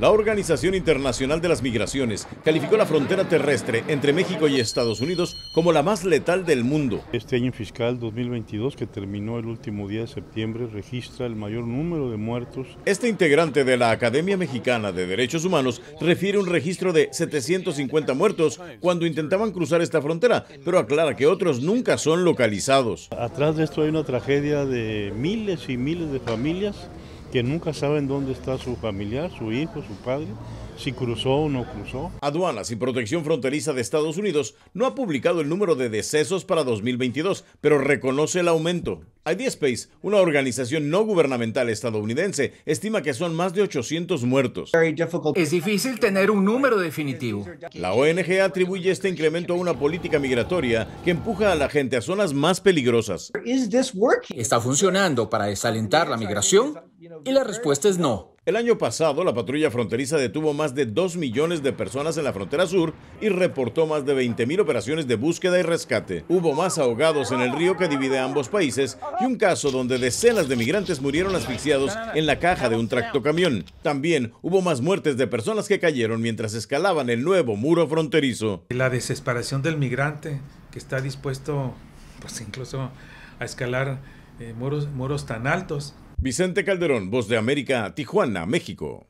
La Organización Internacional de las Migraciones calificó la frontera terrestre entre México y Estados Unidos como la más letal del mundo. Este año fiscal 2022, que terminó el último día de septiembre, registra el mayor número de muertos. Este integrante de la Academia Mexicana de Derechos Humanos refiere un registro de 750 muertos cuando intentaban cruzar esta frontera, pero aclara que otros nunca son localizados. Atrás de esto hay una tragedia de miles y miles de familias que nunca saben dónde está su familiar, su hijo, su padre, si cruzó o no cruzó. Aduanas y Protección Fronteriza de Estados Unidos no ha publicado el número de decesos para 2022, pero reconoce el aumento. Space, una organización no gubernamental estadounidense, estima que son más de 800 muertos. Es difícil tener un número definitivo. La ONG atribuye este incremento a una política migratoria que empuja a la gente a zonas más peligrosas. ¿Está funcionando para desalentar la migración? Y la respuesta es no. El año pasado, la patrulla fronteriza detuvo más de 2 millones de personas en la frontera sur y reportó más de 20.000 operaciones de búsqueda y rescate. Hubo más ahogados en el río que divide ambos países y un caso donde decenas de migrantes murieron asfixiados en la caja de un tractocamión. También hubo más muertes de personas que cayeron mientras escalaban el nuevo muro fronterizo. La desesperación del migrante que está dispuesto, pues, incluso a escalar eh, muros tan altos Vicente Calderón, Voz de América, Tijuana, México.